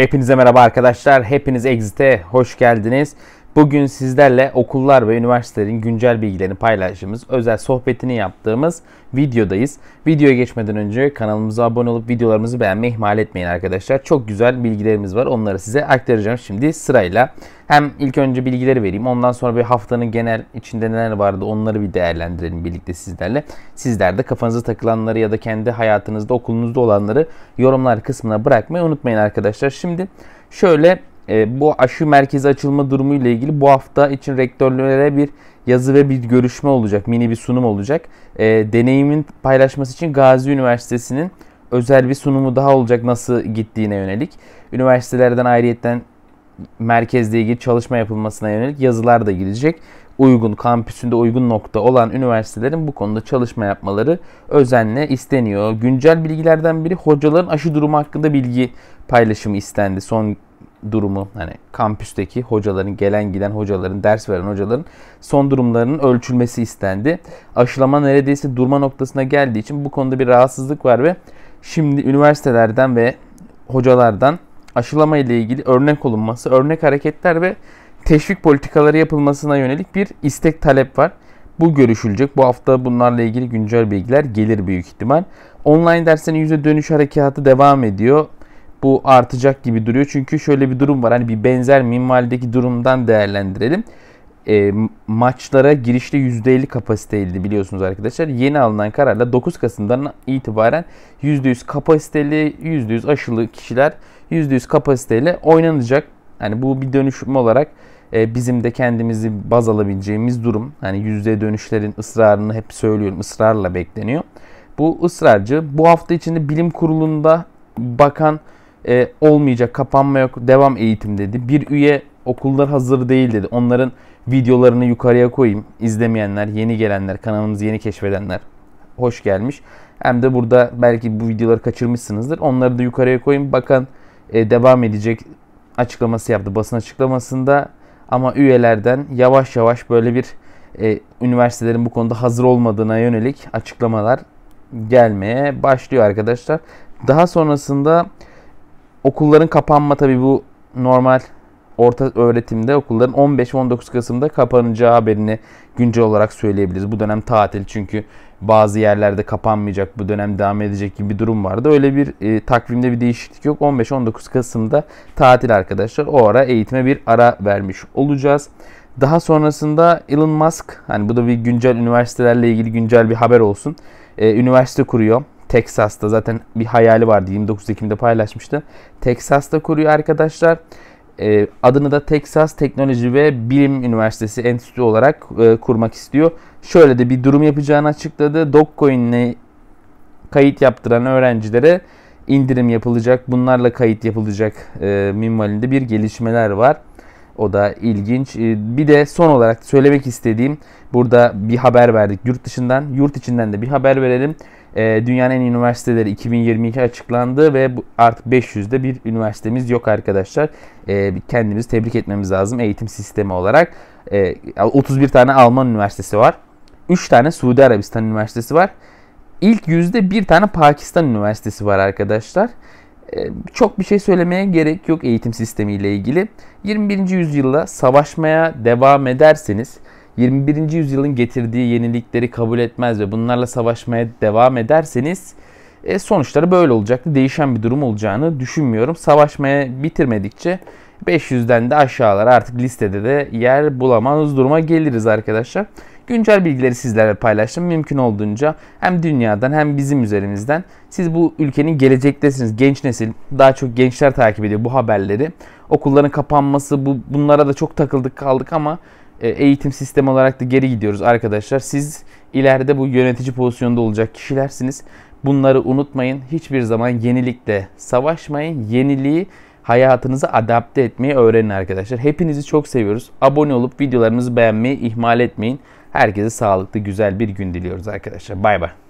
Hepinize merhaba arkadaşlar. Hepiniz Exit'e hoş geldiniz. Bugün sizlerle okullar ve üniversitelerin güncel bilgilerini paylaştığımız, özel sohbetini yaptığımız videodayız. Videoya geçmeden önce kanalımıza abone olup videolarımızı beğenmeyi ihmal etmeyin arkadaşlar. Çok güzel bilgilerimiz var. Onları size aktaracağım şimdi sırayla. Hem ilk önce bilgileri vereyim. Ondan sonra bir haftanın genel içinde neler vardı onları bir değerlendirelim birlikte sizlerle. Sizler de kafanıza takılanları ya da kendi hayatınızda okulunuzda olanları yorumlar kısmına bırakmayı unutmayın arkadaşlar. Şimdi şöyle e, bu aşı merkezi açılma durumu ile ilgili bu hafta için rektörlere bir yazı ve bir görüşme olacak. Mini bir sunum olacak. E, deneyimin paylaşması için Gazi Üniversitesi'nin özel bir sunumu daha olacak nasıl gittiğine yönelik. Üniversitelerden ayrıyetten merkezle ilgili çalışma yapılmasına yönelik yazılar da girecek. Uygun, kampüsünde uygun nokta olan üniversitelerin bu konuda çalışma yapmaları özenle isteniyor. Güncel bilgilerden biri hocaların aşı durumu hakkında bilgi paylaşımı istendi son durumu hani kampüsteki hocaların gelen giden hocaların ders veren hocaların son durumlarının ölçülmesi istendi. Aşılama neredeyse durma noktasına geldiği için bu konuda bir rahatsızlık var ve şimdi üniversitelerden ve hocalardan aşılama ile ilgili örnek olunması, örnek hareketler ve teşvik politikaları yapılmasına yönelik bir istek talep var. Bu görüşülecek. Bu hafta bunlarla ilgili güncel bilgiler gelir büyük ihtimal. Online derslerin yüzde dönüş harekatı devam ediyor bu artacak gibi duruyor. Çünkü şöyle bir durum var. Hani bir benzer minvaldeki durumdan değerlendirelim. E, maçlara girişte %50 kapasiteydi biliyorsunuz arkadaşlar. Yeni alınan kararla 9 Kasım'dan itibaren %100 kapasiteli, %100 aşılı kişiler %100 kapasiteyle oynanacak. Yani bu bir dönüşüm olarak e, bizim de kendimizi baz alabileceğimiz durum. Hani yüzde dönüşlerin ısrarını hep söylüyorum ısrarla bekleniyor. Bu ısrarcı bu hafta içinde bilim kurulunda bakan e, olmayacak, kapanma yok, devam eğitim dedi. Bir üye okullar hazır değil dedi. Onların videolarını yukarıya koyayım. İzlemeyenler, yeni gelenler, kanalımızı yeni keşfedenler hoş gelmiş. Hem de burada belki bu videoları kaçırmışsınızdır. Onları da yukarıya koyayım. Bakan e, devam edecek açıklaması yaptı basın açıklamasında. Ama üyelerden yavaş yavaş böyle bir e, üniversitelerin bu konuda hazır olmadığına yönelik açıklamalar gelmeye başlıyor arkadaşlar. Daha sonrasında okulların kapanma tabi bu normal orta öğretimde okulların 15-19 Kasım'da kapanacağı haberini güncel olarak söyleyebiliriz. Bu dönem tatil çünkü bazı yerlerde kapanmayacak, bu dönem devam edecek gibi bir durum vardı. Öyle bir e, takvimde bir değişiklik yok. 15-19 Kasım'da tatil arkadaşlar. O ara eğitime bir ara vermiş olacağız. Daha sonrasında Elon Musk, hani bu da bir güncel üniversitelerle ilgili güncel bir haber olsun. E, üniversite kuruyor. Texas'ta zaten bir hayali vardı. 29 Ekim'de paylaşmıştı. Texas'ta kuruyor arkadaşlar. E, adını da Texas Teknoloji ve Bilim Üniversitesi Enstitüsü olarak e, kurmak istiyor. Şöyle de bir durum yapacağını açıkladı. Dogecoin'le kayıt yaptıran öğrencilere indirim yapılacak. Bunlarla kayıt yapılacak e, minvalinde bir gelişmeler var. O da ilginç. E, bir de son olarak söylemek istediğim burada bir haber verdik yurt dışından. Yurt içinden de bir haber verelim. E, dünyanın en iyi üniversiteleri 2022 açıklandı ve bu, artık 500'de bir üniversitemiz yok arkadaşlar. E, kendimizi tebrik etmemiz lazım eğitim sistemi olarak. E, ee, 31 tane Alman üniversitesi var. 3 tane Suudi Arabistan üniversitesi var. İlk yüzde bir tane Pakistan üniversitesi var arkadaşlar. E, çok bir şey söylemeye gerek yok eğitim sistemiyle ilgili. 21. yüzyılda savaşmaya devam ederseniz 21. yüzyılın getirdiği yenilikleri kabul etmez ve bunlarla savaşmaya devam ederseniz e, sonuçları böyle olacaktı. Değişen bir durum olacağını düşünmüyorum. Savaşmaya bitirmedikçe 500'den de aşağılara artık listede de yer bulamaz duruma geliriz arkadaşlar. Güncel bilgileri sizlerle paylaştım. Mümkün olduğunca hem dünyadan hem bizim üzerimizden siz bu ülkenin gelecektesiniz. Genç nesil daha çok gençler takip ediyor bu haberleri. Okulların kapanması bu bunlara da çok takıldık kaldık ama e, eğitim sistemi olarak da geri gidiyoruz arkadaşlar. Siz ileride bu yönetici pozisyonda olacak kişilersiniz. Bunları unutmayın. Hiçbir zaman yenilikle savaşmayın. Yeniliği hayatınıza adapte etmeyi öğrenin arkadaşlar. Hepinizi çok seviyoruz. Abone olup videolarımızı beğenmeyi ihmal etmeyin. Herkese sağlıklı güzel bir gün diliyoruz arkadaşlar. Bay bay.